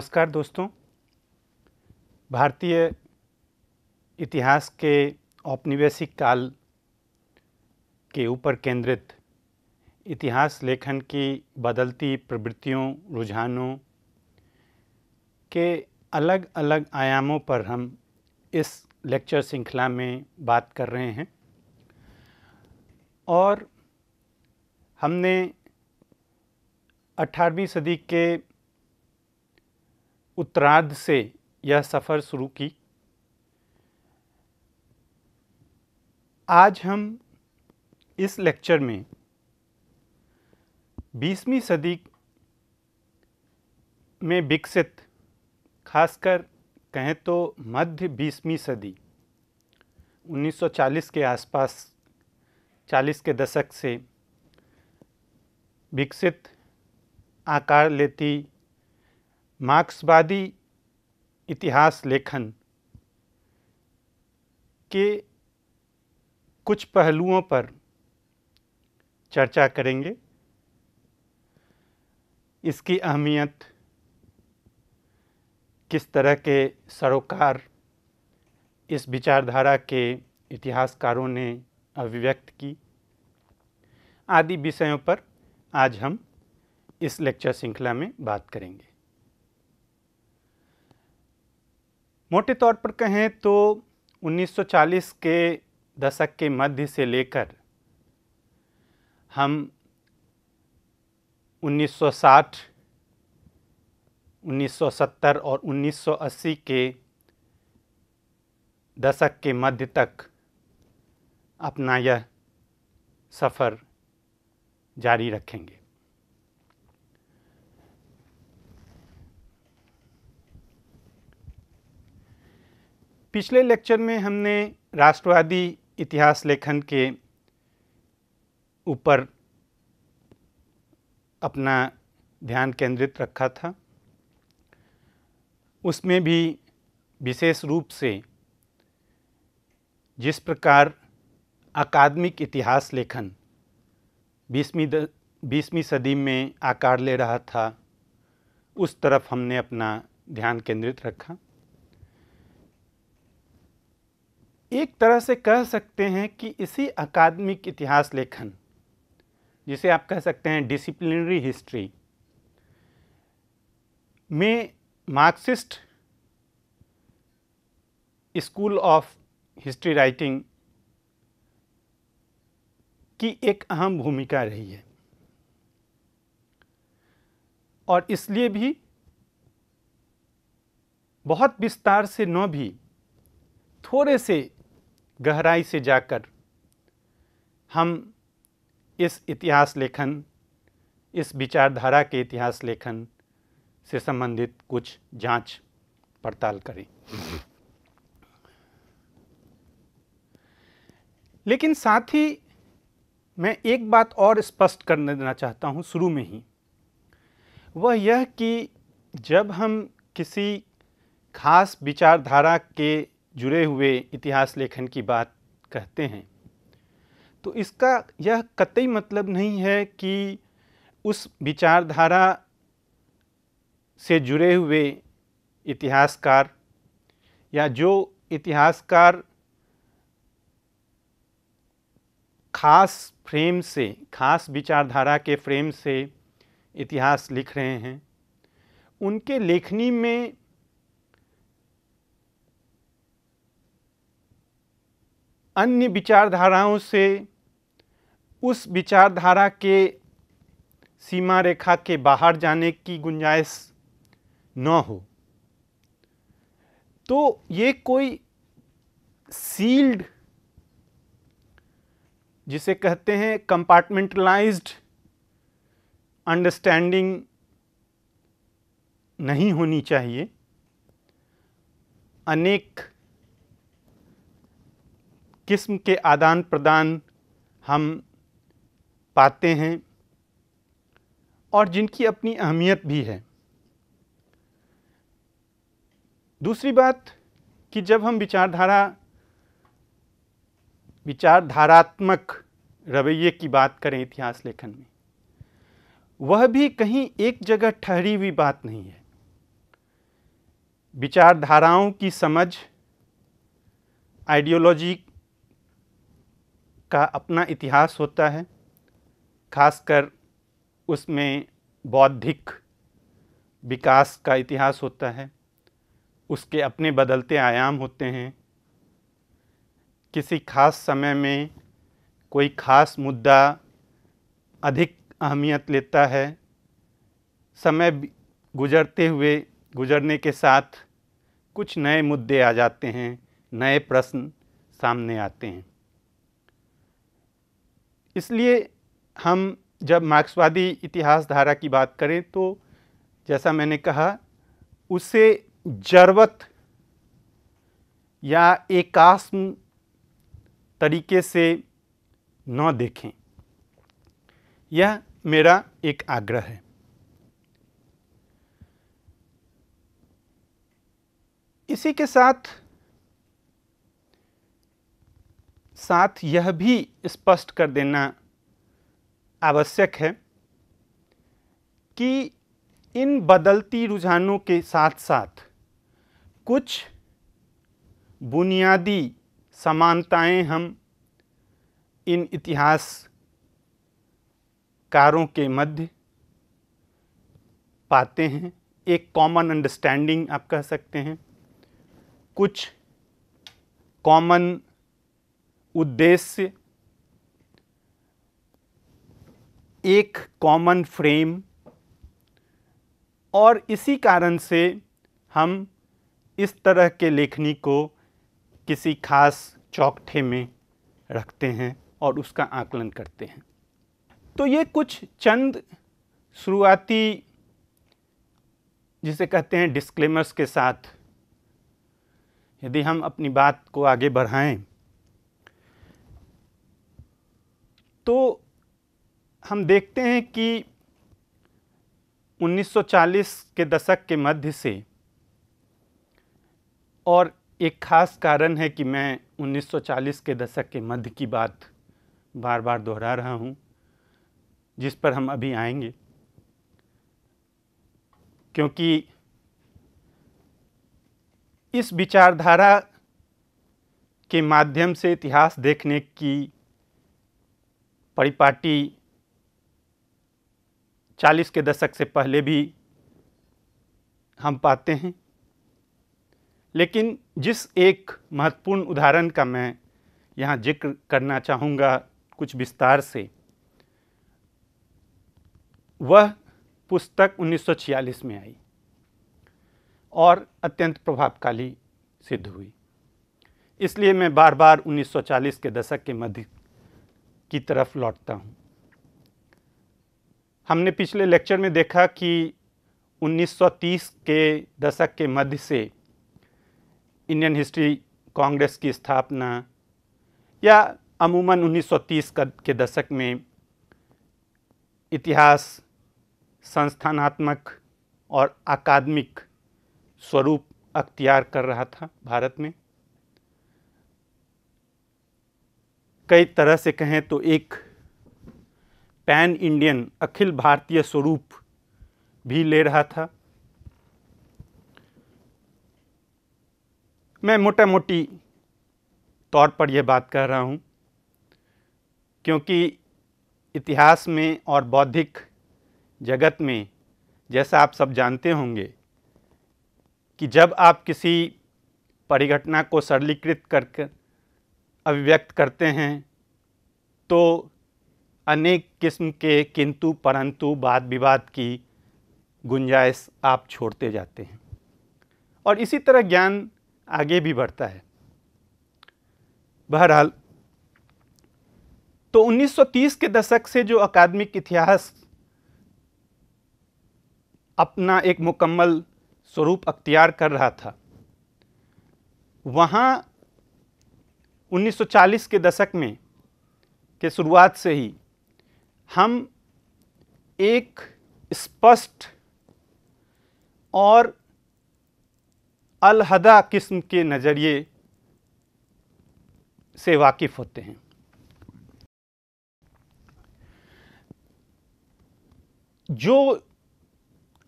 नमस्कार दोस्तों भारतीय इतिहास के औपनिवेशिक काल के ऊपर केंद्रित इतिहास लेखन की बदलती प्रवृत्तियों रुझानों के अलग अलग आयामों पर हम इस लेक्चर श्रृंखला में बात कर रहे हैं और हमने 18वीं सदी के उत्तरार्ध से यह सफ़र शुरू की आज हम इस लेक्चर में 20वीं सदी में विकसित खासकर कहें तो मध्य 20वीं सदी 1940 के आसपास 40 के दशक से विकसित आकार लेती मार्क्सवादी इतिहास लेखन के कुछ पहलुओं पर चर्चा करेंगे इसकी अहमियत किस तरह के सरोकार इस विचारधारा के इतिहासकारों ने अभिव्यक्त की आदि विषयों पर आज हम इस लेक्चर श्रृंखला में बात करेंगे मोटे तौर पर कहें तो 1940 के दशक के मध्य से लेकर हम 1960, 1970 और 1980 के दशक के मध्य तक अपना यह सफ़र जारी रखेंगे पिछले लेक्चर में हमने राष्ट्रवादी इतिहास लेखन के ऊपर अपना ध्यान केंद्रित रखा था उसमें भी विशेष रूप से जिस प्रकार अकादमिक इतिहास लेखन बीसवीं बीसवीं सदी में आकार ले रहा था उस तरफ हमने अपना ध्यान केंद्रित रखा एक तरह से कह सकते हैं कि इसी अकादमिक इतिहास लेखन जिसे आप कह सकते हैं डिसिप्लिनरी हिस्ट्री में Marxist school of history writing की एक अहम भूमिका रही है और इसलिए भी बहुत विस्तार से न भी थोड़े से गहराई से जाकर हम इस इतिहास लेखन इस विचारधारा के इतिहास लेखन से संबंधित कुछ जांच पड़ताल करें लेकिन साथ ही मैं एक बात और स्पष्ट करने देना चाहता हूं शुरू में ही वह यह कि जब हम किसी खास विचारधारा के जुड़े हुए इतिहास लेखन की बात कहते हैं तो इसका यह कतई मतलब नहीं है कि उस विचारधारा से जुड़े हुए इतिहासकार या जो इतिहासकार खास फ्रेम से खास विचारधारा के फ्रेम से इतिहास लिख रहे हैं उनके लेखनी में अन्य विचारधाराओं से उस विचारधारा के सीमा रेखा के बाहर जाने की गुंजाइश न हो तो ये कोई सील्ड जिसे कहते हैं कंपार्टमेंटलाइज्ड अंडरस्टैंडिंग नहीं होनी चाहिए अनेक किस्म के आदान प्रदान हम पाते हैं और जिनकी अपनी अहमियत भी है दूसरी बात कि जब हम विचारधारा विचारधारात्मक रवैये की बात करें इतिहास लेखन में वह भी कहीं एक जगह ठहरी हुई बात नहीं है विचारधाराओं की समझ आइडियोलॉजी का अपना इतिहास होता है खासकर उसमें बौद्धिक विकास का इतिहास होता है उसके अपने बदलते आयाम होते हैं किसी खास समय में कोई खास मुद्दा अधिक अहमियत लेता है समय गुजरते हुए गुजरने के साथ कुछ नए मुद्दे आ जाते हैं नए प्रश्न सामने आते हैं इसलिए हम जब मार्क्सवादी इतिहास धारा की बात करें तो जैसा मैंने कहा उसे जरूरत या एकास्म तरीके से न देखें यह मेरा एक आग्रह है इसी के साथ साथ यह भी स्पष्ट कर देना आवश्यक है कि इन बदलती रुझानों के साथ साथ कुछ बुनियादी समानताएं हम इन इतिहास कारों के मध्य पाते हैं एक कॉमन अंडरस्टैंडिंग आप कह सकते हैं कुछ कॉमन उद्देश्य एक कॉमन फ्रेम और इसी कारण से हम इस तरह के लेखनी को किसी खास चौकठे में रखते हैं और उसका आकलन करते हैं तो ये कुछ चंद शुरुआती जिसे कहते हैं डिस्क्लेमर्स के साथ यदि हम अपनी बात को आगे बढ़ाएं तो हम देखते हैं कि 1940 के दशक के मध्य से और एक ख़ास कारण है कि मैं 1940 के दशक के मध्य की बात बार बार दोहरा रहा हूँ जिस पर हम अभी आएंगे क्योंकि इस विचारधारा के माध्यम से इतिहास देखने की परिपाटी 40 के दशक से पहले भी हम पाते हैं लेकिन जिस एक महत्वपूर्ण उदाहरण का मैं यहाँ जिक्र करना चाहूँगा कुछ विस्तार से वह पुस्तक 1946 में आई और अत्यंत प्रभावकाली सिद्ध हुई इसलिए मैं बार बार 1940 के दशक के मध्य की तरफ लौटता हूँ हमने पिछले लेक्चर में देखा कि 1930 के दशक के मध्य से इंडियन हिस्ट्री कांग्रेस की स्थापना या अमूमन 1930 का के दशक में इतिहास संस्थानात्मक और अकादमिक स्वरूप अख्तियार कर रहा था भारत में कई तरह से कहें तो एक पैन इंडियन अखिल भारतीय स्वरूप भी ले रहा था मैं मोटा मोटी तौर पर यह बात कर रहा हूँ क्योंकि इतिहास में और बौद्धिक जगत में जैसा आप सब जानते होंगे कि जब आप किसी परिघटना को सरलीकृत कर अभिव्यक्त करते हैं तो अनेक किस्म के किंतु परंतु वाद विवाद की गुंजाइश आप छोड़ते जाते हैं और इसी तरह ज्ञान आगे भी बढ़ता है बहरहाल तो 1930 के दशक से जो अकादमिक इतिहास अपना एक मुकम्मल स्वरूप अख्तियार कर रहा था वहाँ 1940 के दशक में के शुरुआत से ही हम एक स्पष्ट और अलहदा किस्म के नज़रिए से वाकिफ़ होते हैं जो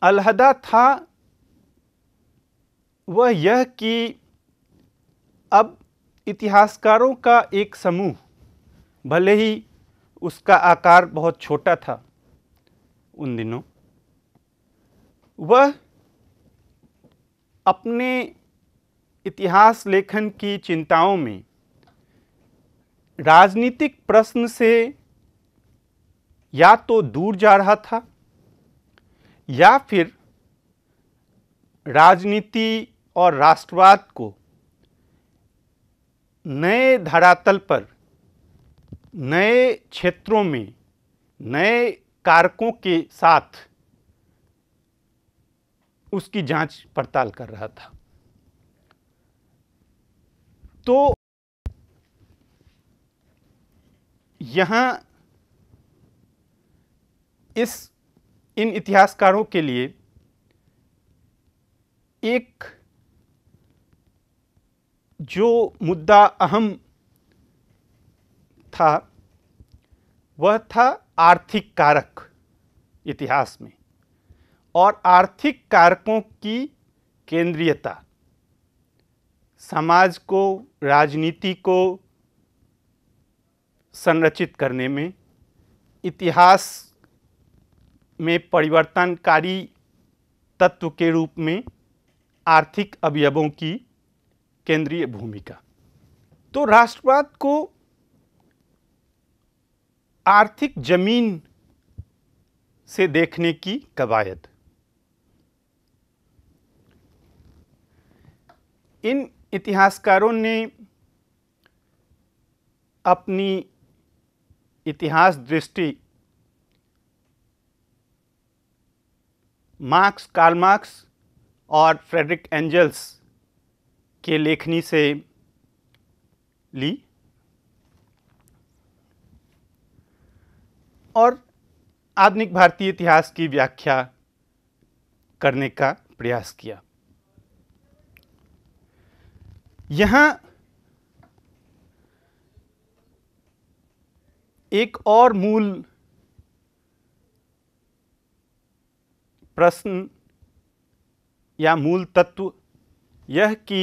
अलहदा था वह यह कि अब इतिहासकारों का एक समूह भले ही उसका आकार बहुत छोटा था उन दिनों वह अपने इतिहास लेखन की चिंताओं में राजनीतिक प्रश्न से या तो दूर जा रहा था या फिर राजनीति और राष्ट्रवाद को नए धरातल पर नए क्षेत्रों में नए कारकों के साथ उसकी जांच पड़ताल कर रहा था तो यहाँ इस इन इतिहासकारों के लिए एक जो मुद्दा अहम था वह था आर्थिक कारक इतिहास में और आर्थिक कारकों की केंद्रीयता समाज को राजनीति को संरचित करने में इतिहास में परिवर्तनकारी तत्व के रूप में आर्थिक अवयवों की केंद्रीय भूमिका तो राष्ट्रवाद को आर्थिक जमीन से देखने की कवायद इन इतिहासकारों ने अपनी इतिहास दृष्टि मार्क्स कार्ल मार्क्स और फ्रेडरिक एंजल्स के लेखनी से ली और आधुनिक भारतीय इतिहास की व्याख्या करने का प्रयास किया यहां एक और मूल प्रश्न या मूल तत्व यह कि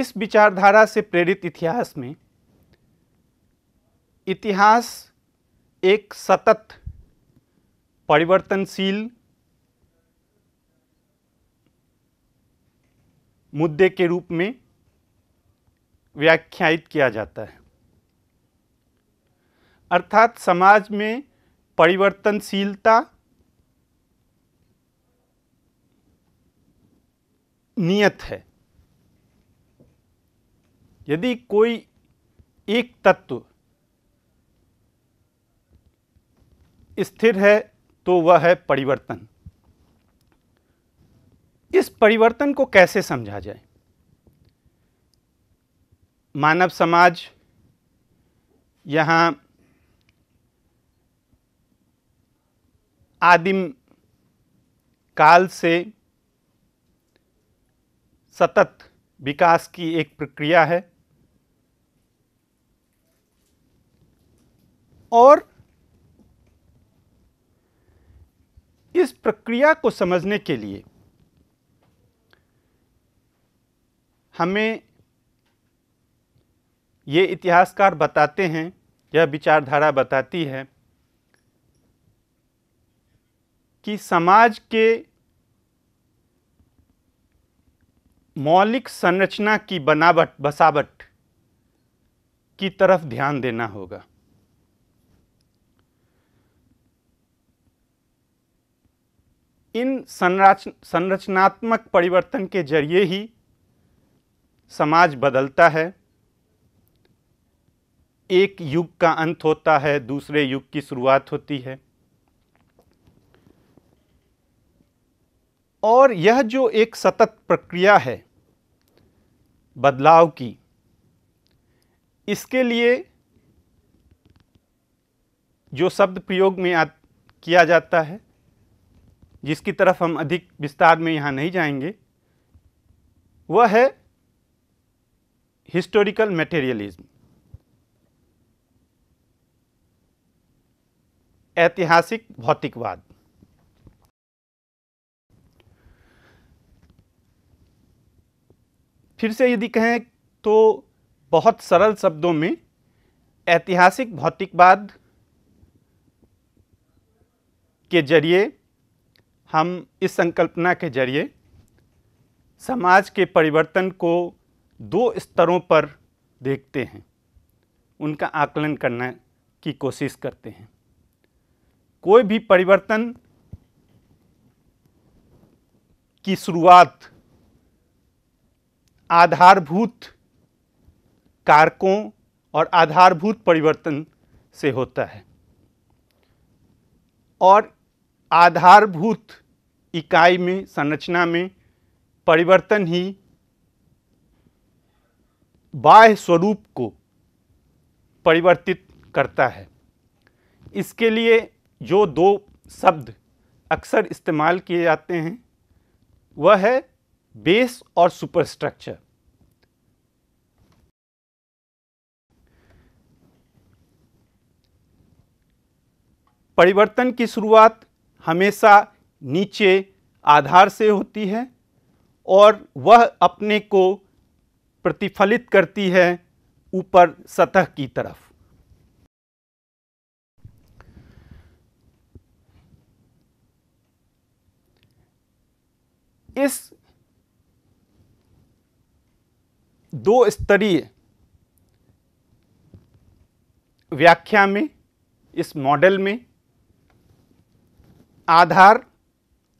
इस विचारधारा से प्रेरित इतिहास में इतिहास एक सतत परिवर्तनशील मुद्दे के रूप में व्याख्यायित किया जाता है अर्थात समाज में परिवर्तनशीलता नियत है यदि कोई एक तत्व स्थिर है तो वह है परिवर्तन इस परिवर्तन को कैसे समझा जाए मानव समाज यहाँ आदिम काल से सतत विकास की एक प्रक्रिया है और इस प्रक्रिया को समझने के लिए हमें ये इतिहासकार बताते हैं यह विचारधारा बताती है कि समाज के मौलिक संरचना की बनावट बसावट की तरफ ध्यान देना होगा इन संरचनात्मक परिवर्तन के जरिए ही समाज बदलता है एक युग का अंत होता है दूसरे युग की शुरुआत होती है और यह जो एक सतत प्रक्रिया है बदलाव की इसके लिए जो शब्द प्रयोग में आ, किया जाता है जिसकी तरफ हम अधिक विस्तार में यहाँ नहीं जाएंगे वह है हिस्टोरिकल मटेरियलिज्म ऐतिहासिक भौतिकवाद फिर से यदि कहें तो बहुत सरल शब्दों में ऐतिहासिक भौतिकवाद के जरिए हम इस संकल्पना के जरिए समाज के परिवर्तन को दो स्तरों पर देखते हैं उनका आकलन करने की कोशिश करते हैं कोई भी परिवर्तन की शुरुआत आधारभूत कारकों और आधारभूत परिवर्तन से होता है और आधारभूत इकाई में संरचना में परिवर्तन ही बाह्य स्वरूप को परिवर्तित करता है इसके लिए जो दो शब्द अक्सर इस्तेमाल किए जाते हैं वह है बेस और सुपरस्ट्रक्चर परिवर्तन की शुरुआत हमेशा नीचे आधार से होती है और वह अपने को प्रतिफलित करती है ऊपर सतह की तरफ इस दो स्तरीय व्याख्या में इस मॉडल में आधार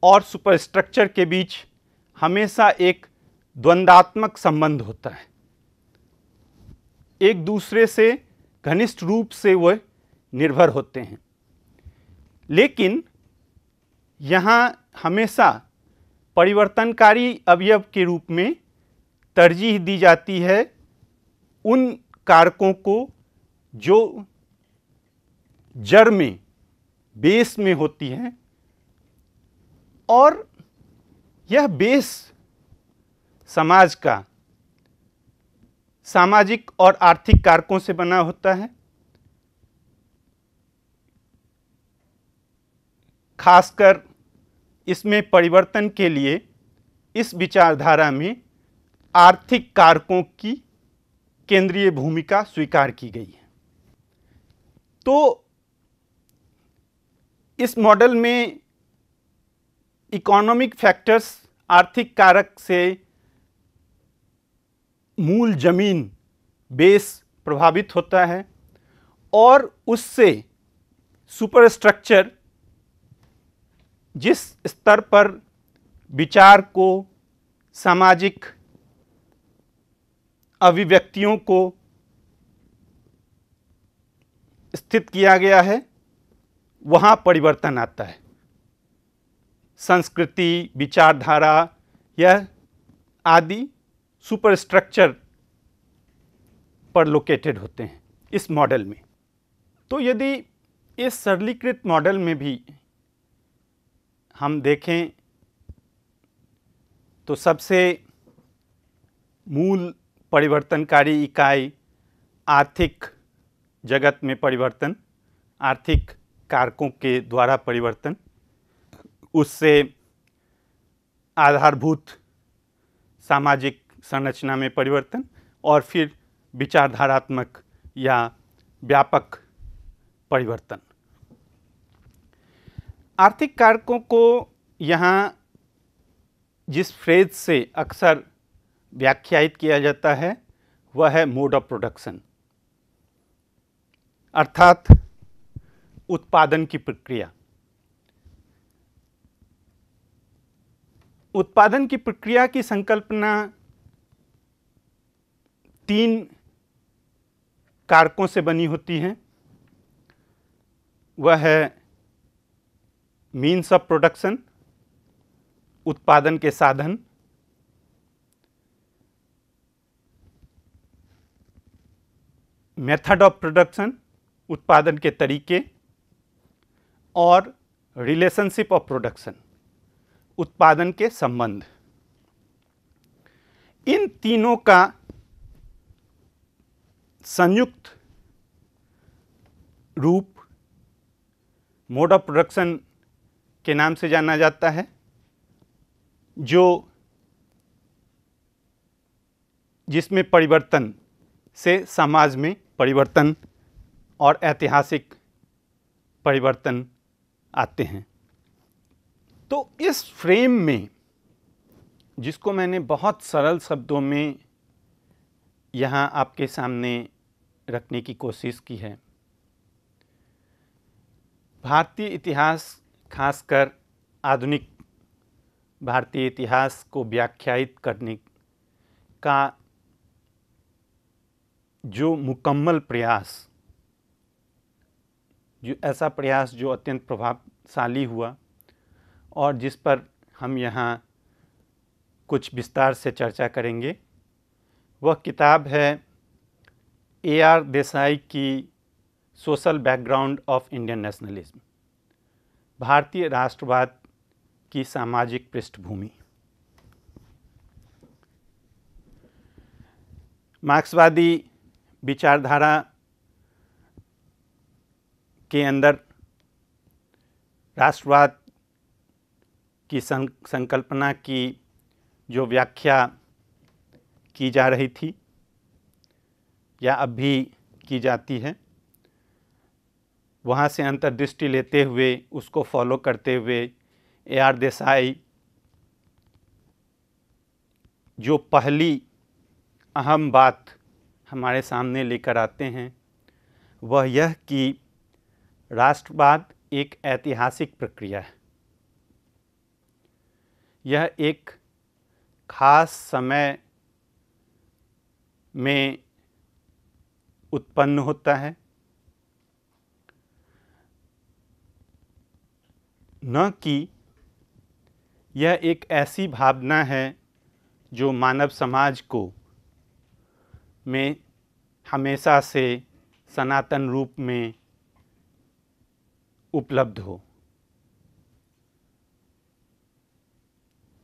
और सुपरस्ट्रक्चर के बीच हमेशा एक द्वंद्वात्मक संबंध होता है एक दूसरे से घनिष्ठ रूप से वह निर्भर होते हैं लेकिन यहाँ हमेशा परिवर्तनकारी अवयव के रूप में तरजीह दी जाती है उन कारकों को जो जड़ में बेस में होती हैं और यह बेस समाज का सामाजिक और आर्थिक कारकों से बना होता है खासकर इसमें परिवर्तन के लिए इस विचारधारा में आर्थिक कारकों की केंद्रीय भूमिका स्वीकार की गई है तो इस मॉडल में इकोनॉमिक फैक्टर्स आर्थिक कारक से मूल जमीन बेस प्रभावित होता है और उससे सुपरस्ट्रक्चर जिस स्तर पर विचार को सामाजिक अभिव्यक्तियों को स्थित किया गया है वहाँ परिवर्तन आता है संस्कृति विचारधारा यह आदि सुपरस्ट्रक्चर पर लोकेटेड होते हैं इस मॉडल में तो यदि इस सरलीकृत मॉडल में भी हम देखें तो सबसे मूल परिवर्तनकारी इकाई आर्थिक जगत में परिवर्तन आर्थिक कारकों के द्वारा परिवर्तन उससे आधारभूत सामाजिक संरचना में परिवर्तन और फिर विचारधारात्मक या व्यापक परिवर्तन आर्थिक कारकों को यहाँ जिस फ्रेज से अक्सर व्याख्यायित किया जाता है वह है मोड ऑफ प्रोडक्शन अर्थात उत्पादन की प्रक्रिया उत्पादन की प्रक्रिया की संकल्पना तीन कारकों से बनी होती है वह है मीन्स ऑफ प्रोडक्शन उत्पादन के साधन मेथड ऑफ प्रोडक्शन उत्पादन के तरीके और रिलेशनशिप ऑफ प्रोडक्शन उत्पादन के संबंध इन तीनों का संयुक्त रूप मोड ऑफ प्रोडक्शन के नाम से जाना जाता है जो जिसमें परिवर्तन से समाज में परिवर्तन और ऐतिहासिक परिवर्तन आते हैं तो इस फ्रेम में जिसको मैंने बहुत सरल शब्दों में यहाँ आपके सामने रखने की कोशिश की है भारतीय इतिहास खासकर आधुनिक भारतीय इतिहास को व्याख्यायित करने का जो मुकम्मल प्रयास जो ऐसा प्रयास जो अत्यंत प्रभावशाली हुआ और जिस पर हम यहाँ कुछ विस्तार से चर्चा करेंगे वह किताब है ए आर देसाई की social background of Indian nationalism भारतीय राष्ट्रवाद की सामाजिक पृष्ठभूमि मार्क्सवादी विचारधारा के अंदर राष्ट्रवाद की संकल्पना की जो व्याख्या की जा रही थी या अभी की जाती है वहाँ से अंतर्दृष्टि लेते हुए उसको फॉलो करते हुए ए आर देसाई जो पहली अहम बात हमारे सामने लेकर आते हैं वह यह कि राष्ट्रवाद एक ऐतिहासिक प्रक्रिया है यह एक खास समय में उत्पन्न होता है न कि यह एक ऐसी भावना है जो मानव समाज को में हमेशा से सनातन रूप में उपलब्ध हो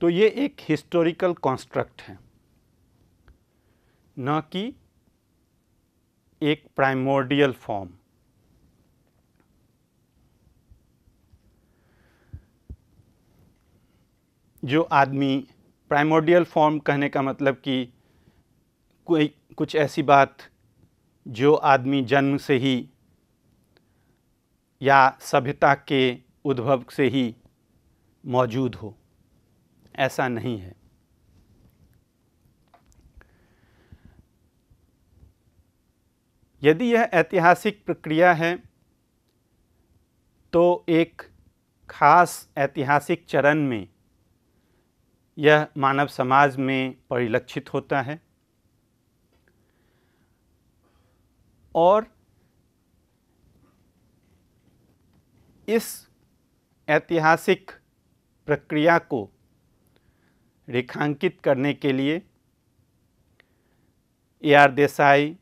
तो ये एक हिस्टोरिकल कॉन्स्ट्रक्ट है ना कि एक प्राइमोडियल फॉर्म जो आदमी प्राइमोडियल फॉर्म कहने का मतलब कि कोई कुछ ऐसी बात जो आदमी जन्म से ही या सभ्यता के उद्भव से ही मौजूद हो ऐसा नहीं है यदि यह ऐतिहासिक प्रक्रिया है तो एक खास ऐतिहासिक चरण में यह मानव समाज में परिलक्षित होता है और इस ऐतिहासिक प्रक्रिया को रेखांकित करने के लिए ए आर देसाई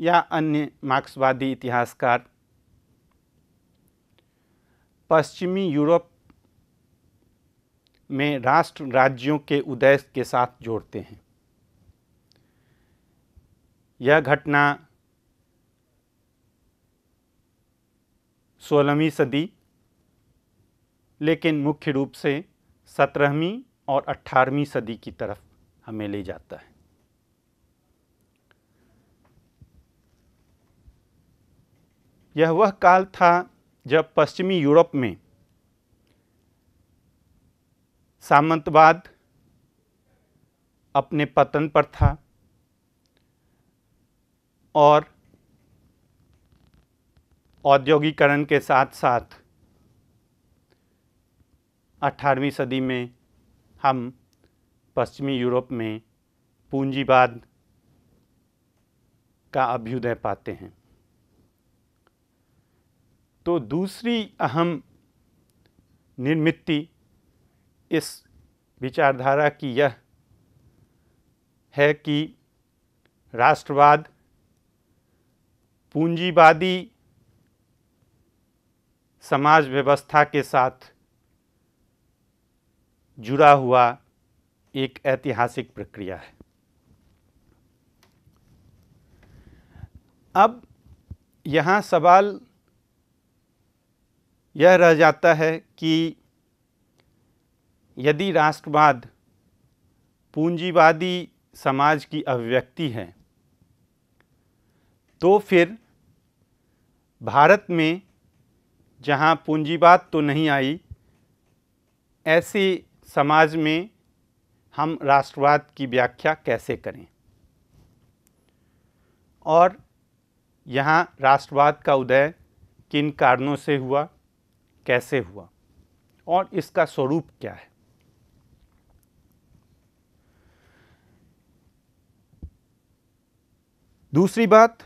या अन्य मार्क्सवादी इतिहासकार पश्चिमी यूरोप में राष्ट्र राज्यों के उदय के साथ जोड़ते हैं यह घटना सोलहवीं सदी लेकिन मुख्य रूप से सत्रहवीं और 18वीं सदी की तरफ हमें ले जाता है यह वह काल था जब पश्चिमी यूरोप में सामंतवाद अपने पतन पर था और औद्योगिकरण के साथ साथ 18वीं सदी में हम पश्चिमी यूरोप में पूंजीवाद का अभ्युदय पाते हैं तो दूसरी अहम निर्मिति इस विचारधारा की यह है कि राष्ट्रवाद पूंजीवादी समाज व्यवस्था के साथ जुड़ा हुआ एक ऐतिहासिक प्रक्रिया है अब यहाँ सवाल यह रह जाता है कि यदि राष्ट्रवाद पूंजीवादी समाज की अभिव्यक्ति है तो फिर भारत में जहाँ पूंजीवाद तो नहीं आई ऐसी समाज में हम राष्ट्रवाद की व्याख्या कैसे करें और यहाँ राष्ट्रवाद का उदय किन कारणों से हुआ कैसे हुआ और इसका स्वरूप क्या है दूसरी बात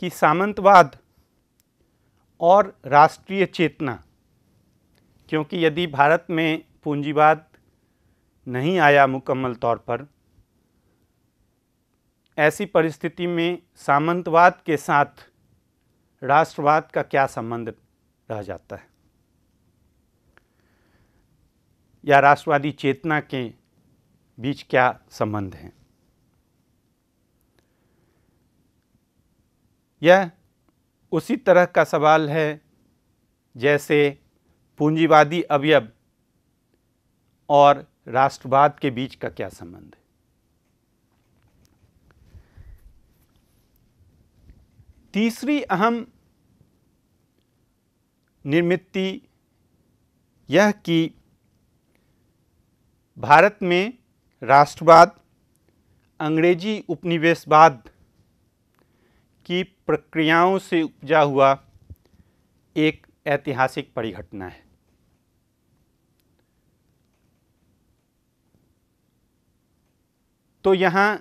कि सामंतवाद और राष्ट्रीय चेतना क्योंकि यदि भारत में पूंजीवाद नहीं आया मुकम्मल तौर पर ऐसी परिस्थिति में सामंतवाद के साथ राष्ट्रवाद का क्या संबंध रह जाता है या राष्ट्रवादी चेतना के बीच क्या संबंध हैं यह उसी तरह का सवाल है जैसे पूंजीवादी अवयव और राष्ट्रवाद के बीच का क्या संबंध है तीसरी अहम निर्मिति यह कि भारत में राष्ट्रवाद अंग्रेजी उपनिवेशवाद की प्रक्रियाओं से उपजा हुआ एक ऐतिहासिक परिघटना है तो यहाँ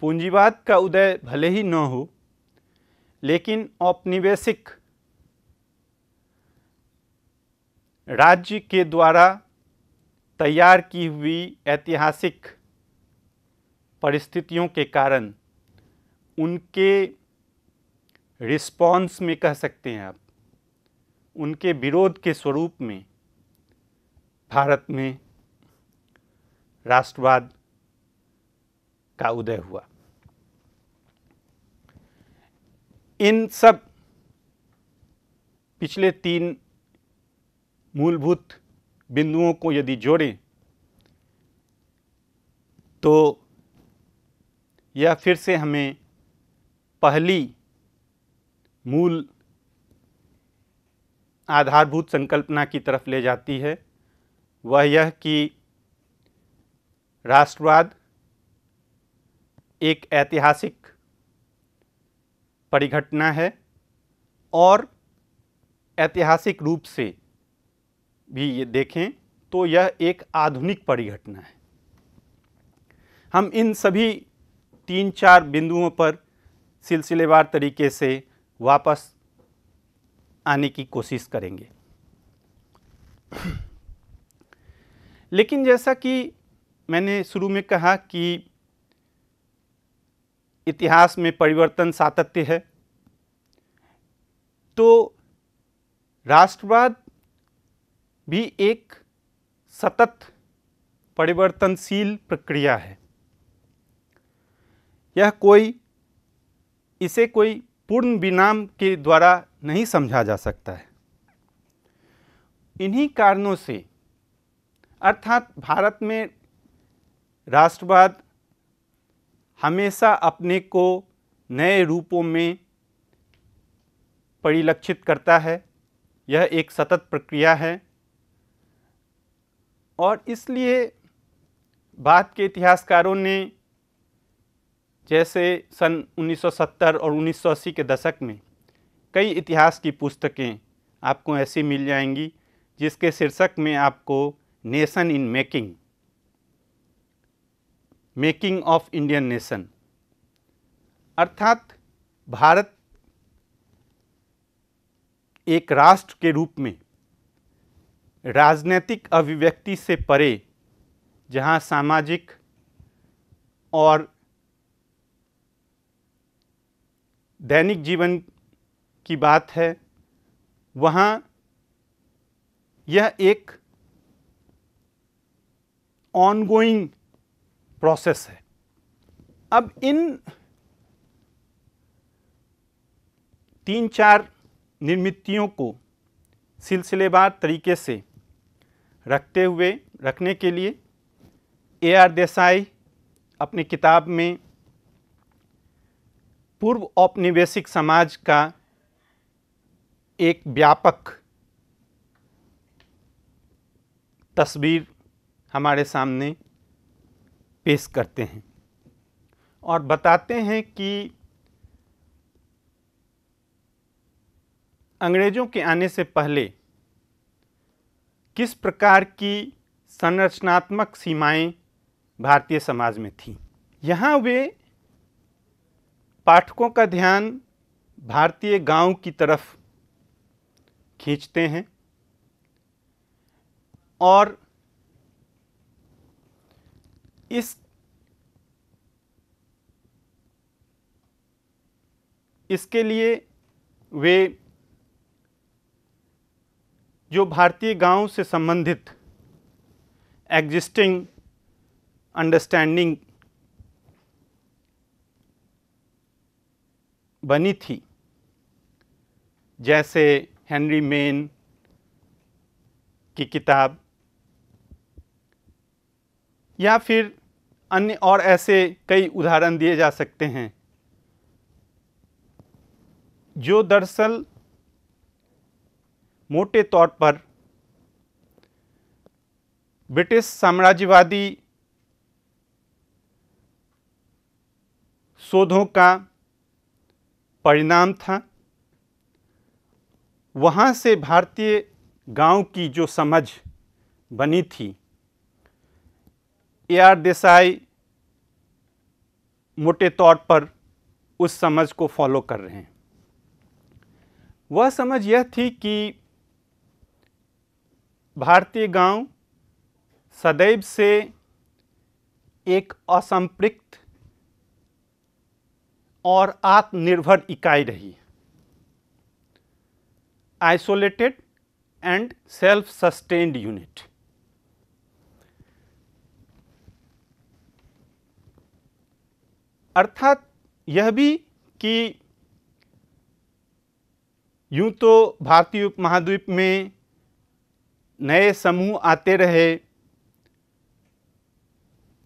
पूंजीवाद का उदय भले ही न हो लेकिन औपनिवेशिक राज्य के द्वारा तैयार की हुई ऐतिहासिक परिस्थितियों के कारण उनके रिस्पॉन्स में कह सकते हैं आप उनके विरोध के स्वरूप में भारत में राष्ट्रवाद का उदय हुआ इन सब पिछले तीन मूलभूत बिंदुओं को यदि जोड़ें तो यह फिर से हमें पहली मूल आधारभूत संकल्पना की तरफ ले जाती है वह यह कि राष्ट्रवाद एक ऐतिहासिक परिघटना है और ऐतिहासिक रूप से भी ये देखें तो यह एक आधुनिक परिघटना है हम इन सभी तीन चार बिंदुओं पर सिलसिलेवार तरीके से वापस आने की कोशिश करेंगे लेकिन जैसा कि मैंने शुरू में कहा कि इतिहास में परिवर्तन सातत्य है तो राष्ट्रवाद भी एक सतत परिवर्तनशील प्रक्रिया है यह कोई इसे कोई पूर्ण विनाम के द्वारा नहीं समझा जा सकता है इन्हीं कारणों से अर्थात भारत में राष्ट्रवाद हमेशा अपने को नए रूपों में परिलक्षित करता है यह एक सतत प्रक्रिया है और इसलिए बाद के इतिहासकारों ने जैसे सन 1970 और 1980 के दशक में कई इतिहास की पुस्तकें आपको ऐसी मिल जाएंगी जिसके शीर्षक में आपको nation in making making of Indian nation अर्थात भारत एक राष्ट्र के रूप में राजनीतिक अभिव्यक्ति से परे जहां सामाजिक और दैनिक जीवन की बात है वहाँ यह एक ऑनगोइंग प्रोसेस है अब इन तीन चार निर्मितियों को सिलसिलेवार तरीके से रखते हुए रखने के लिए ए आर देसाई अपनी किताब में पूर्व औपनिवेशिक समाज का एक व्यापक तस्वीर हमारे सामने पेश करते हैं और बताते हैं कि अंग्रेज़ों के आने से पहले किस प्रकार की संरचनात्मक सीमाएं भारतीय समाज में थीं यहाँ वे पाठकों का ध्यान भारतीय गांव की तरफ खींचते हैं और इस इसके लिए वे जो भारतीय गांव से संबंधित एग्जिस्टिंग अंडरस्टैंडिंग बनी थी जैसे हेनरी मेन की किताब या फिर अन्य और ऐसे कई उदाहरण दिए जा सकते हैं जो दरअसल मोटे तौर पर ब्रिटिश साम्राज्यवादी शोधों का परिणाम था वहाँ से भारतीय गांव की जो समझ बनी थी ए आर देसाई मोटे तौर पर उस समझ को फॉलो कर रहे हैं वह समझ यह थी कि भारतीय गांव सदैव से एक असंपृक्त और आत्मनिर्भर इकाई रही isolated and self sustained unit अर्थात यह भी कि यूं तो भारतीय उपमहाद्वीप में नए समूह आते रहे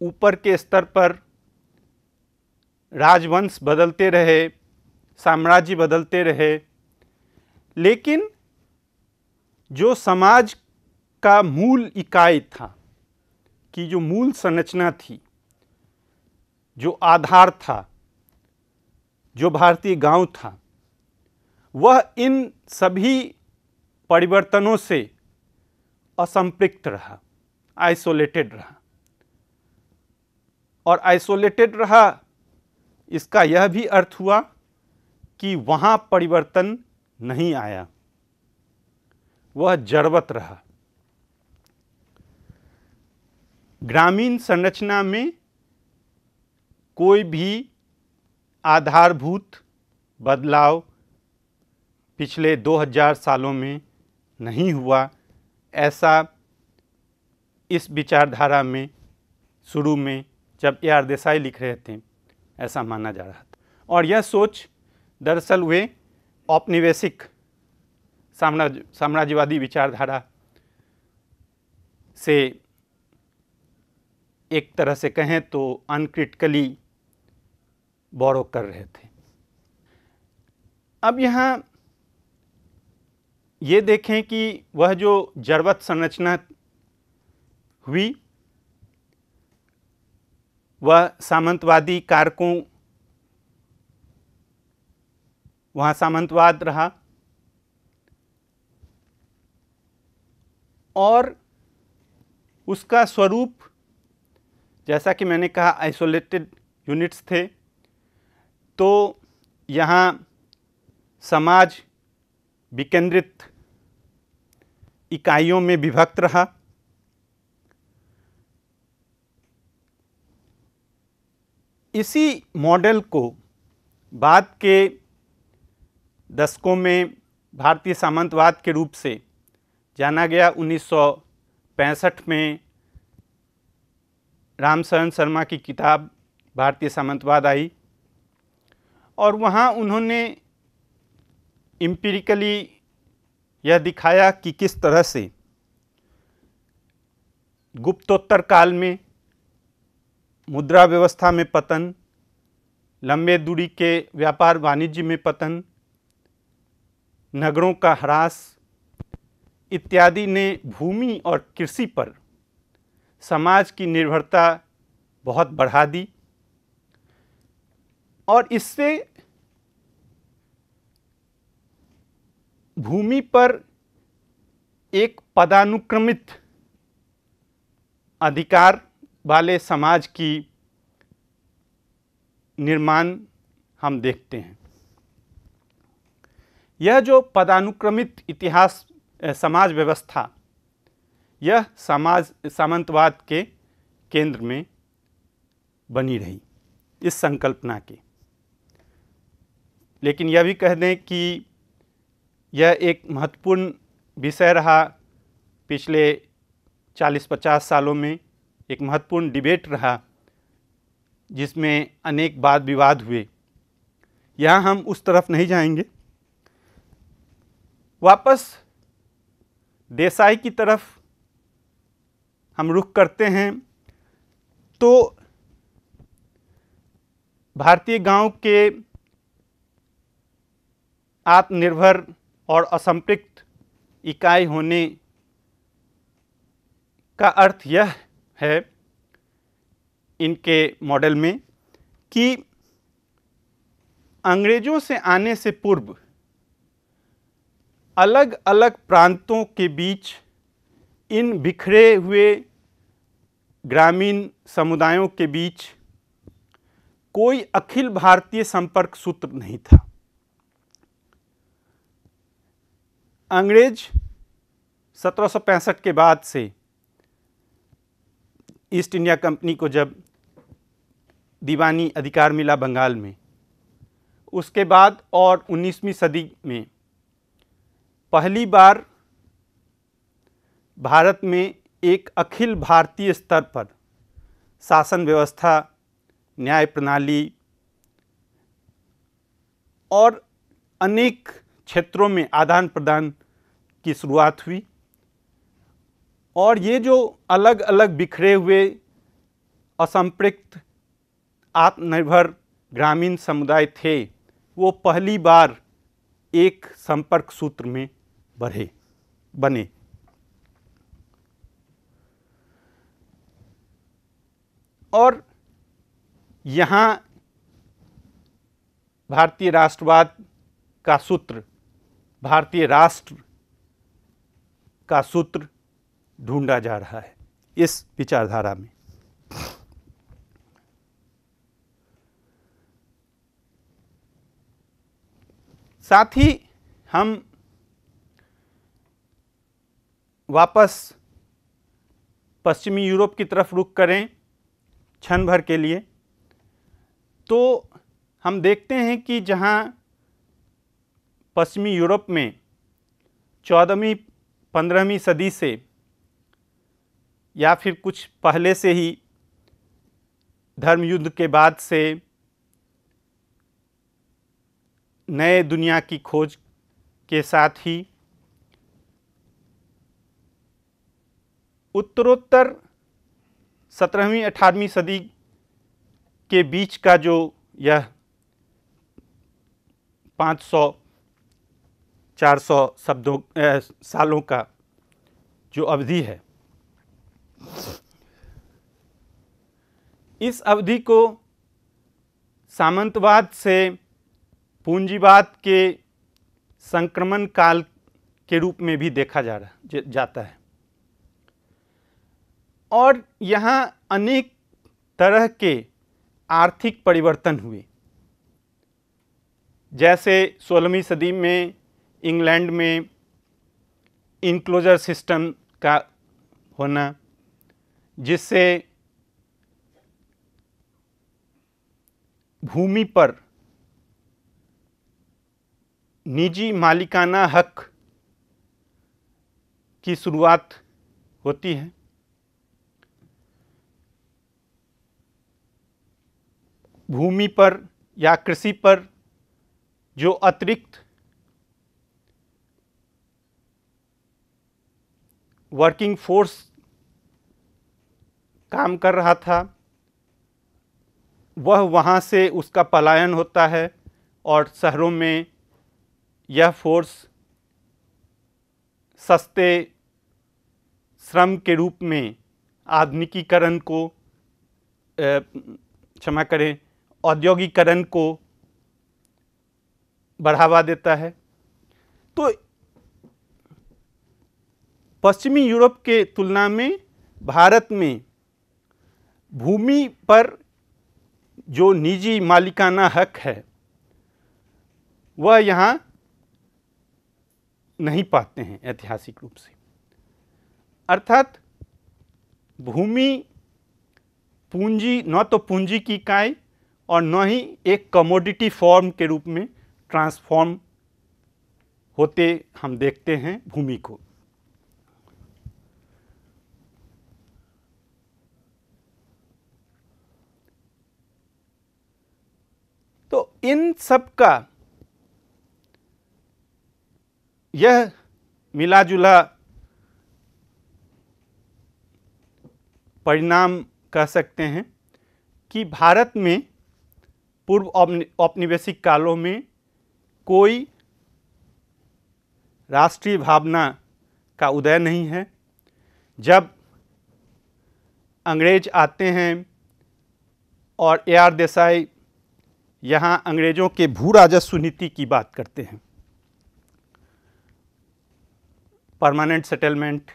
ऊपर के स्तर पर राजवंश बदलते रहे साम्राज्य बदलते रहे लेकिन जो समाज का मूल इकाई था कि जो मूल संरचना थी जो आधार था जो भारतीय गांव था वह इन सभी परिवर्तनों से असंपृक्त रहा आइसोलेटेड रहा और आइसोलेटेड रहा इसका यह भी अर्थ हुआ कि वहाँ परिवर्तन नहीं आया वह जड़वत रहा ग्रामीण संरचना में कोई भी आधारभूत बदलाव पिछले 2000 सालों में नहीं हुआ ऐसा इस विचारधारा में शुरू में जब ए आर देसाई लिख रहे थे ऐसा माना जा रहा था और यह सोच दरअसल वे औपनिवेशिक साम्राज्य साम्राज्यवादी विचारधारा से एक तरह से कहें तो अनक्रिटिकली बोरो कर रहे थे अब यहाँ ये देखें कि वह जो जरवत संरचना हुई वह सामंतवादी कारकों वहाँ सामंतवाद रहा और उसका स्वरूप जैसा कि मैंने कहा आइसोलेटेड यूनिट्स थे तो यहाँ समाज विकेंद्रित इकाइयों में विभक्त रहा इसी मॉडल को बाद के दशकों में भारतीय सामंतवाद के रूप से जाना गया 1965 में रामशरण शर्मा की किताब भारतीय सामंतवाद आई और वहाँ उन्होंने एम्पिरिकली यह दिखाया कि किस तरह से गुप्तोत्तर काल में मुद्रा व्यवस्था में पतन लंबे दूरी के व्यापार वाणिज्य में पतन नगरों का ह्रास इत्यादि ने भूमि और कृषि पर समाज की निर्भरता बहुत बढ़ा दी और इससे भूमि पर एक पदानुक्रमित अधिकार वाले समाज की निर्माण हम देखते हैं यह जो पदानुक्रमित इतिहास समाज व्यवस्था यह समाज सामंतवाद के केंद्र में बनी रही इस संकल्पना के लेकिन यह भी कह दें कि यह एक महत्वपूर्ण विषय रहा पिछले 40-50 सालों में एक महत्वपूर्ण डिबेट रहा जिसमें अनेक वाद विवाद हुए यहाँ हम उस तरफ नहीं जाएंगे वापस देसाई की तरफ हम रुख करते हैं तो भारतीय गांव के आत्मनिर्भर और असंपृक्त इकाई होने का अर्थ यह है इनके मॉडल में कि अंग्रेज़ों से आने से पूर्व अलग अलग प्रांतों के बीच इन बिखरे हुए ग्रामीण समुदायों के बीच कोई अखिल भारतीय संपर्क सूत्र नहीं था अंग्रेज 1765 के बाद से ईस्ट इंडिया कंपनी को जब दीवानी अधिकार मिला बंगाल में उसके बाद और 19वीं सदी में पहली बार भारत में एक अखिल भारतीय स्तर पर शासन व्यवस्था न्याय प्रणाली और अनेक क्षेत्रों में आदान प्रदान की शुरुआत हुई और ये जो अलग अलग बिखरे हुए असंपृक्त आत्मनिर्भर ग्रामीण समुदाय थे वो पहली बार एक संपर्क सूत्र में बढ़े बने और यहाँ भारतीय राष्ट्रवाद का सूत्र भारतीय राष्ट्र का सूत्र ढूंढा जा रहा है इस विचारधारा में साथ ही हम वापस पश्चिमी यूरोप की तरफ रुख करें क्षण भर के लिए तो हम देखते हैं कि जहाँ पश्चिमी यूरोप में चौदहवीं पंद्रहवीं सदी से या फिर कुछ पहले से ही धर्म युद्ध के बाद से नए दुनिया की खोज के साथ ही उत्तरोत्तर सत्रहवीं अठारहवीं सदी के बीच का जो यह 400 शब्दों सालों का जो अवधि है इस अवधि को सामंतवाद से पूंजीवाद के संक्रमण काल के रूप में भी देखा जा रहा जाता है और यहाँ अनेक तरह के आर्थिक परिवर्तन हुए जैसे सोलहवीं सदी में इंग्लैंड में इनक्लोजर सिस्टम का होना जिससे भूमि पर निजी मालिकाना हक की शुरुआत होती है भूमि पर या कृषि पर जो अतिरिक्त वर्किंग फोर्स काम कर रहा था वह वहाँ से उसका पलायन होता है और शहरों में यह फोर्स सस्ते श्रम के रूप में आधुनिकीकरण को क्षमा करें औद्योगिकरण को बढ़ावा देता है तो पश्चिमी यूरोप के तुलना में भारत में भूमि पर जो निजी मालिकाना हक है वह यहाँ नहीं पाते हैं ऐतिहासिक रूप से अर्थात भूमि पूंजी न तो पूंजी की इकाई और न ही एक कमोडिटी फॉर्म के रूप में ट्रांसफॉर्म होते हम देखते हैं भूमि को तो इन सब का यह मिलाजुला परिणाम कह सकते हैं कि भारत में पूर्व औपनिवेशिक कालों में कोई राष्ट्रीय भावना का उदय नहीं है जब अंग्रेज आते हैं और ए आर देसाई यहाँ अंग्रेज़ों के भू राजस्व नीति की बात करते हैं परमानेंट सेटलमेंट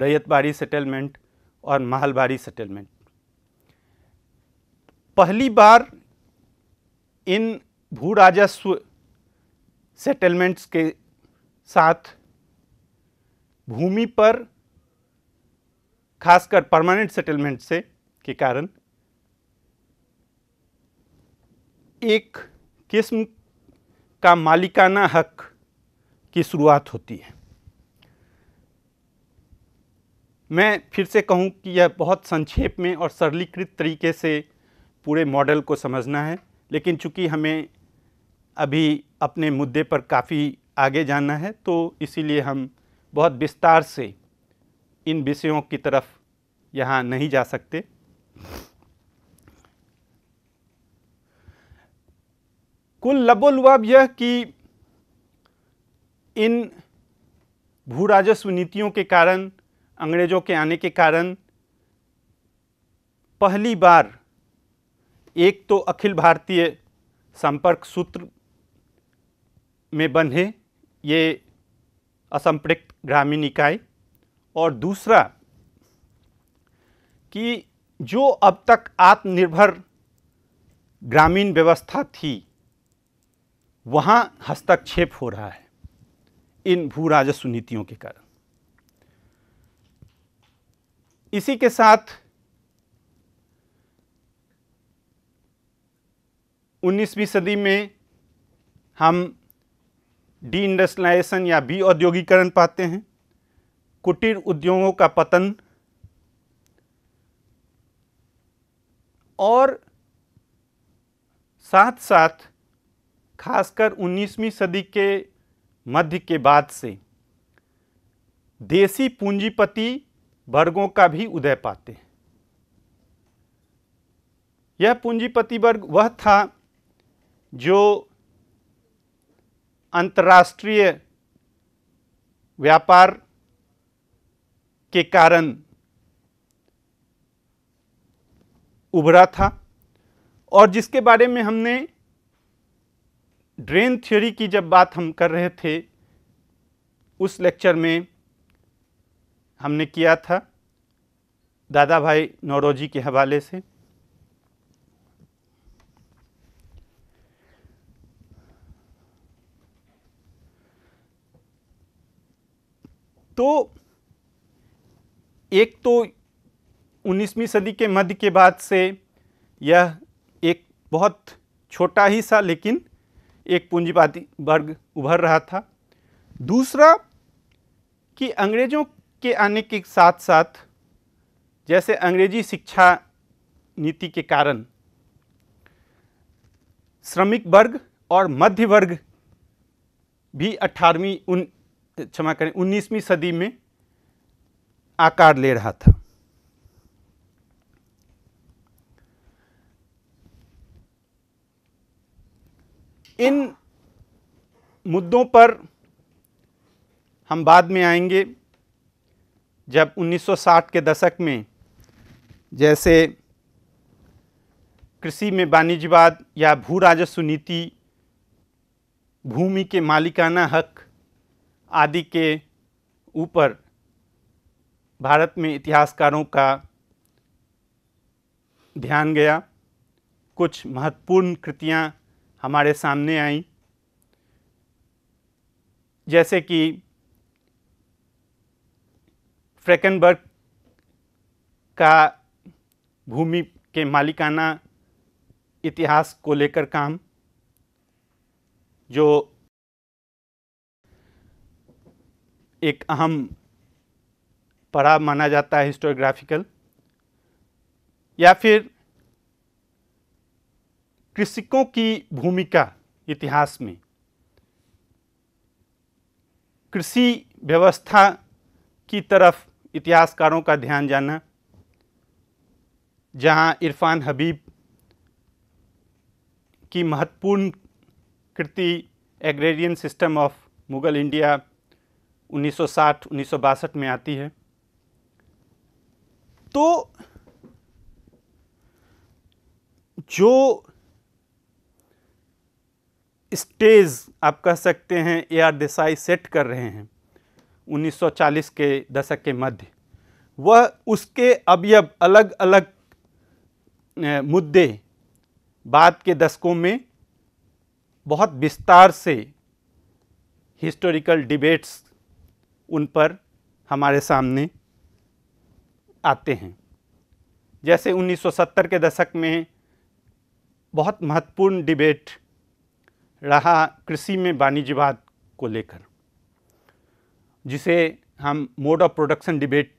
रैयतबारी सेटलमेंट और महलबारी सेटलमेंट पहली बार इन भू राजस्व सेटलमेंट्स के साथ भूमि पर खासकर परमानेंट सेटलमेंट से के कारण एक किस्म का मालिकाना हक की शुरुआत होती है मैं फिर से कहूं कि यह बहुत संक्षेप में और सरलीकृत तरीके से पूरे मॉडल को समझना है लेकिन चूंकि हमें अभी अपने मुद्दे पर काफ़ी आगे जाना है तो इसीलिए हम बहुत विस्तार से इन विषयों की तरफ यहाँ नहीं जा सकते कुल लबोलुआब यह कि इन भू राजस्व नीतियों के कारण अंग्रेजों के आने के कारण पहली बार एक तो अखिल भारतीय संपर्क सूत्र में बंधे ये असंपृक्त ग्रामीण इकाई और दूसरा कि जो अब तक आत्मनिर्भर ग्रामीण व्यवस्था थी वहाँ हस्तक्षेप हो रहा है इन भू राजस्व नीतियों के कारण इसी के साथ 19वीं सदी में हम डी इंडस्ट्रलाइजेशन या बी औद्योगिकरण पाते हैं कुटीर उद्योगों का पतन और साथ साथ खासकर 19वीं सदी के मध्य के बाद से देसी पूंजीपति वर्गों का भी उदय पाते हैं यह पूंजीपति वर्ग वह था जो अंतर्राष्ट्रीय व्यापार के कारण उभरा था और जिसके बारे में हमने ड्रेन थ्योरी की जब बात हम कर रहे थे उस लेक्चर में हमने किया था दादा भाई नौरोजी के हवाले से तो एक तो 19वीं सदी के मध्य के बाद से यह एक बहुत छोटा ही सा लेकिन एक पूंजीवादी वर्ग उभर रहा था दूसरा कि अंग्रेज़ों के आने के साथ साथ जैसे अंग्रेजी शिक्षा नीति के कारण श्रमिक वर्ग और मध्य वर्ग भी अठारहवीं क्षमा करें उन्नीसवीं सदी में आकार ले रहा था इन मुद्दों पर हम बाद में आएंगे जब 1960 के दशक में जैसे कृषि में वाणिज्यवाद या भू राजस्व नीति भूमि के मालिकाना हक आदि के ऊपर भारत में इतिहासकारों का ध्यान गया कुछ महत्वपूर्ण कृतियां हमारे सामने आई जैसे कि फ्रैकनबर्ग का भूमि के मालिकाना इतिहास को लेकर काम जो एक अहम पड़ा माना जाता है हिस्टोग्राफिकल या फिर कृषकों की भूमिका इतिहास में कृषि व्यवस्था की तरफ इतिहासकारों का ध्यान जाना जहां इरफान हबीब की महत्वपूर्ण कृति agrarian system of Mughal India 1960-1962 में आती है तो जो स्टेज आप कह सकते हैं ए आर देसाई सेट कर रहे हैं 1940 के दशक के मध्य वह उसके अब अब अलग अलग मुद्दे बाद के दशकों में बहुत विस्तार से हिस्टोरिकल डिबेट्स उन पर हमारे सामने आते हैं जैसे 1970 के दशक में बहुत महत्वपूर्ण डिबेट रहा कृषि में वाणिज्यवाद को लेकर जिसे हम मोड ऑफ प्रोडक्शन डिबेट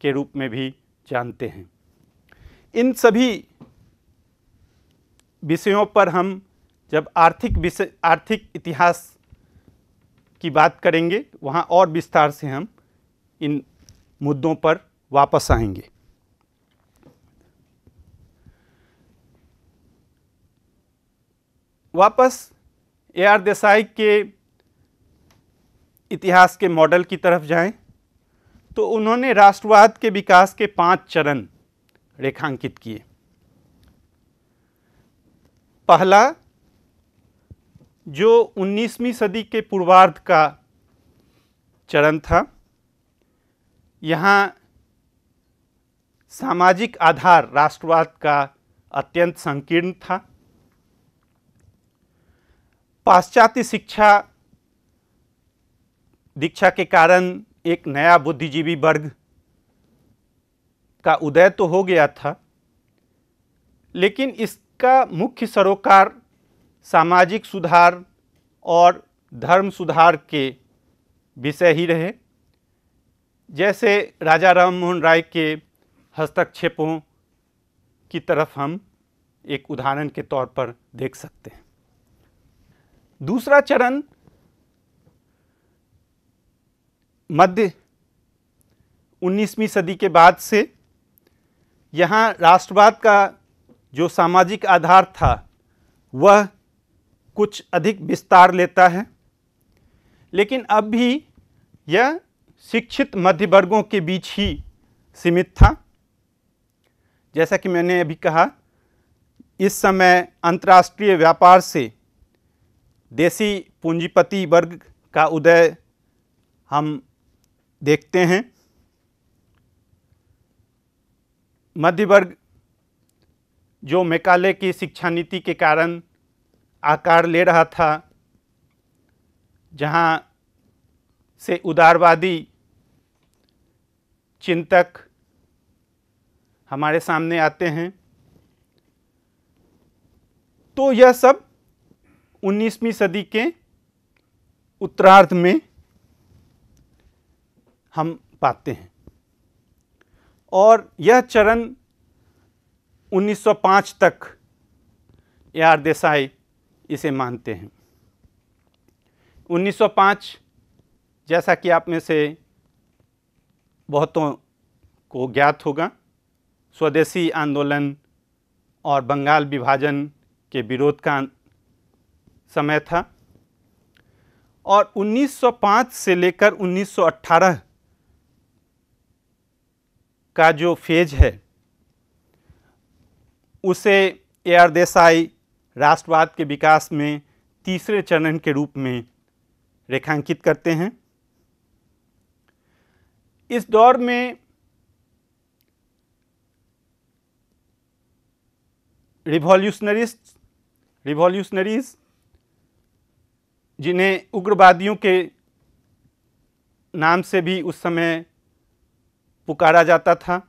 के रूप में भी जानते हैं इन सभी विषयों पर हम जब आर्थिक विषय आर्थिक इतिहास की बात करेंगे वहाँ और विस्तार से हम इन मुद्दों पर वापस आएंगे वापस ए आर देसाई के इतिहास के मॉडल की तरफ जाएं तो उन्होंने राष्ट्रवाद के विकास के पांच चरण रेखांकित किए पहला जो 19वीं सदी के पूर्वार्ध का चरण था यहाँ सामाजिक आधार राष्ट्रवाद का अत्यंत संकीर्ण था पाश्चात्य शिक्षा दीक्षा के कारण एक नया बुद्धिजीवी वर्ग का उदय तो हो गया था लेकिन इसका मुख्य सरोकार सामाजिक सुधार और धर्म सुधार के विषय ही रहे जैसे राजा राम मोहन राय के हस्तक्षेपों की तरफ हम एक उदाहरण के तौर पर देख सकते हैं दूसरा चरण मध्य 19वीं सदी के बाद से यहाँ राष्ट्रवाद का जो सामाजिक आधार था वह कुछ अधिक विस्तार लेता है लेकिन अब भी यह शिक्षित मध्य वर्गों के बीच ही सीमित था जैसा कि मैंने अभी कहा इस समय अंतर्राष्ट्रीय व्यापार से देसी पूंजीपति वर्ग का उदय हम देखते हैं मध्य वर्ग जो मेकाले की शिक्षा नीति के कारण आकार ले रहा था जहाँ से उदारवादी चिंतक हमारे सामने आते हैं तो यह सब 19वीं सदी के उत्तरार्ध में हम पाते हैं और यह चरण 1905 तक ए आर देसाई इसे मानते हैं 1905 जैसा कि आप में से बहुतों को ज्ञात होगा स्वदेशी आंदोलन और बंगाल विभाजन के विरोध का समय था और 1905 से लेकर 1918 का जो फेज है उसे ए आर देसाई राष्ट्रवाद के विकास में तीसरे चरण के रूप में रेखांकित करते हैं इस दौर में रिवॉल्यूशनरिस्ट रिवॉल्यूशनरीज जिन्हें उग्रवादियों के नाम से भी उस समय पुकारा जाता था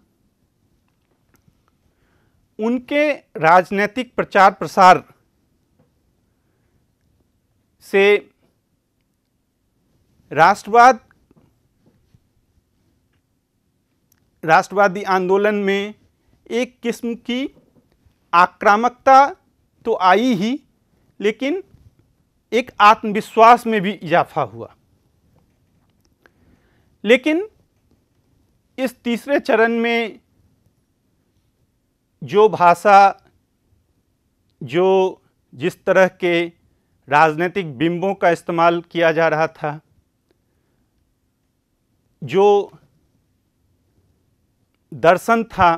उनके राजनैतिक प्रचार प्रसार से राष्ट्रवाद राष्ट्रवादी आंदोलन में एक किस्म की आक्रामकता तो आई ही लेकिन एक आत्मविश्वास में भी इजाफा हुआ लेकिन इस तीसरे चरण में जो भाषा जो जिस तरह के राजनीतिक बिंबों का इस्तेमाल किया जा रहा था जो दर्शन था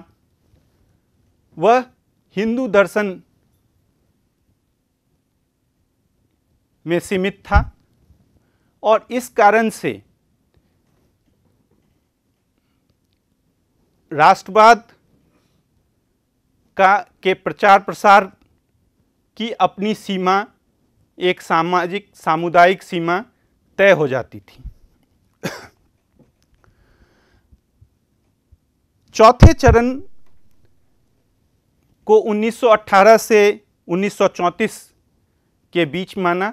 वह हिंदू दर्शन में सीमित था और इस कारण से राष्ट्रवाद का के प्रचार प्रसार की अपनी सीमा एक सामाजिक सामुदायिक सीमा तय हो जाती थी चौथे चरण को 1918 से 1934 के बीच माना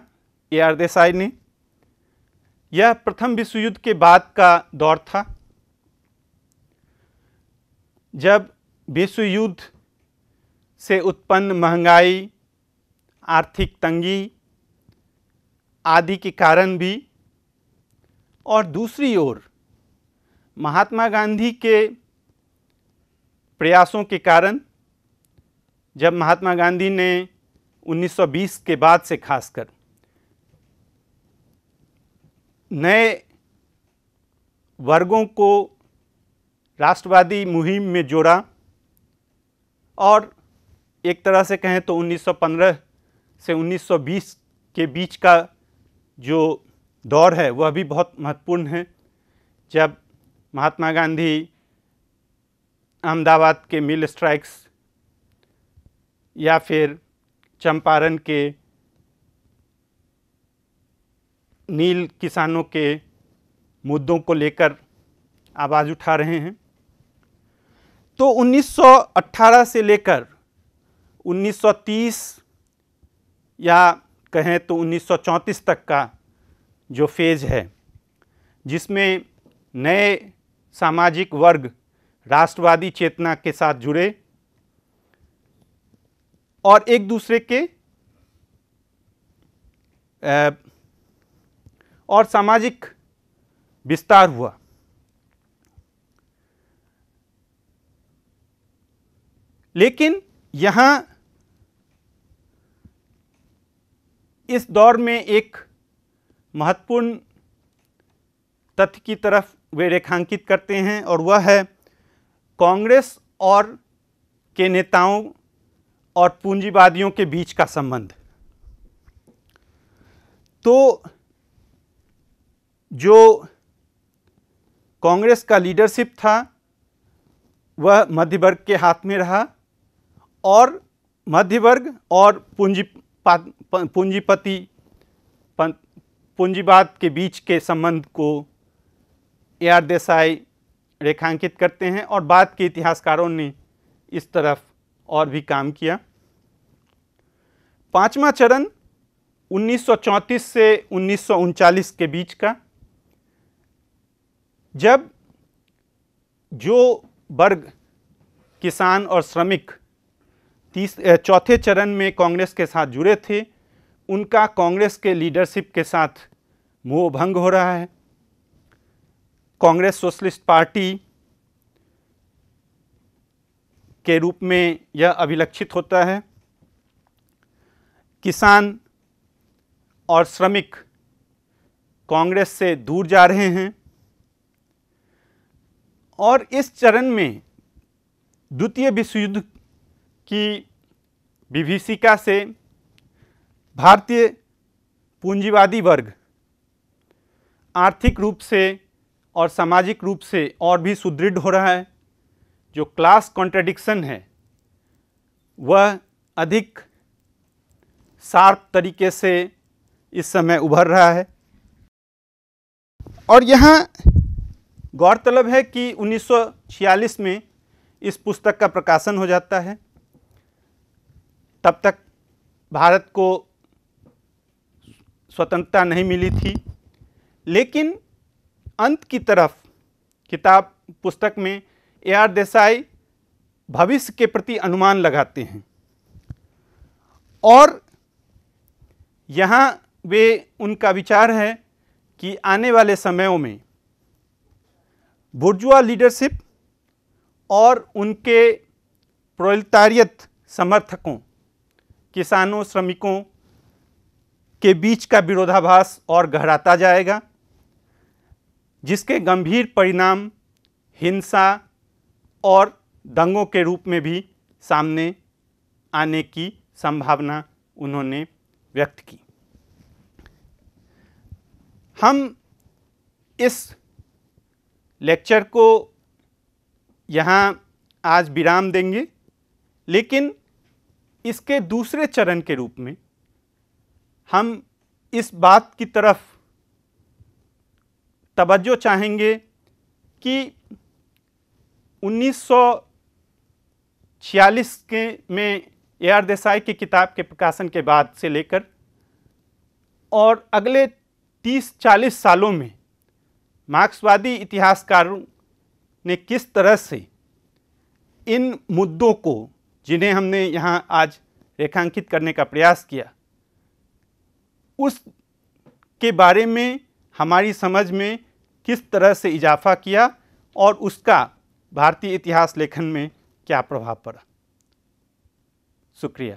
ए आर देसाई ने यह प्रथम विश्व युद्ध के बाद का दौर था जब विश्व युद्ध से उत्पन्न महंगाई आर्थिक तंगी आदि के कारण भी और दूसरी ओर महात्मा गांधी के प्रयासों के कारण जब महात्मा गांधी ने 1920 के बाद से खासकर नए वर्गों को राष्ट्रवादी मुहिम में जोड़ा और एक तरह से कहें तो 1915 से 1920 के बीच का जो दौर है वह भी बहुत महत्वपूर्ण है जब महात्मा गांधी अहमदाबाद के मिल स्ट्राइक्स या फिर चंपारण के नील किसानों के मुद्दों को लेकर आवाज़ उठा रहे हैं तो 1918 से लेकर 1930 या कहें तो 1934 तक का जो फेज है जिसमें नए सामाजिक वर्ग राष्ट्रवादी चेतना के साथ जुड़े और एक दूसरे के आ, और सामाजिक विस्तार हुआ लेकिन यहां इस दौर में एक महत्वपूर्ण तथ्य की तरफ वे रेखांकित करते हैं और वह है कांग्रेस और के नेताओं और पूंजीवादियों के बीच का संबंध तो जो कांग्रेस का लीडरशिप था वह मध्य वर्ग के हाथ में रहा और मध्य वर्ग और पूंजी पूंजीपति पूंजीवाद के बीच के संबंध को ए आर देसाई रेखांकित करते हैं और बाद के इतिहासकारों ने इस तरफ और भी काम किया पांचवा चरण 1934 से उन्नीस के बीच का जब जो वर्ग किसान और श्रमिक तीस चौथे चरण में कांग्रेस के साथ जुड़े थे उनका कांग्रेस के लीडरशिप के साथ मोह भंग हो रहा है कांग्रेस सोशलिस्ट पार्टी के रूप में यह अभिलक्षित होता है किसान और श्रमिक कांग्रेस से दूर जा रहे हैं और इस चरण में द्वितीय विश्व युद्ध की विभीषिका से भारतीय पूंजीवादी वर्ग आर्थिक रूप से और सामाजिक रूप से और भी सुदृढ़ हो रहा है जो क्लास कॉन्ट्रडिक्शन है वह अधिक शार्प तरीके से इस समय उभर रहा है और यहाँ गौरतलब है कि 1946 में इस पुस्तक का प्रकाशन हो जाता है तब तक भारत को स्वतंत्रता नहीं मिली थी लेकिन अंत की तरफ किताब पुस्तक में ए आर देसाई भविष्य के प्रति अनुमान लगाते हैं और यहाँ वे उनका विचार है कि आने वाले समयों में बुर्जुआ लीडरशिप और उनके प्रोलतारियत समर्थकों किसानों श्रमिकों के बीच का विरोधाभास और गहराता जाएगा जिसके गंभीर परिणाम हिंसा और दंगों के रूप में भी सामने आने की संभावना उन्होंने व्यक्त की हम इस लेक्चर को यहाँ आज विराम देंगे लेकिन इसके दूसरे चरण के रूप में हम इस बात की तरफ तवज्जो चाहेंगे कि 1946 के में ए आर देसाई की किताब के प्रकाशन के बाद से लेकर और अगले 30-40 सालों में मार्क्सवादी इतिहासकारों ने किस तरह से इन मुद्दों को जिन्हें हमने यहाँ आज रेखांकित करने का प्रयास किया उस के बारे में हमारी समझ में किस तरह से इजाफा किया और उसका भारतीय इतिहास लेखन में क्या प्रभाव पड़ा शुक्रिया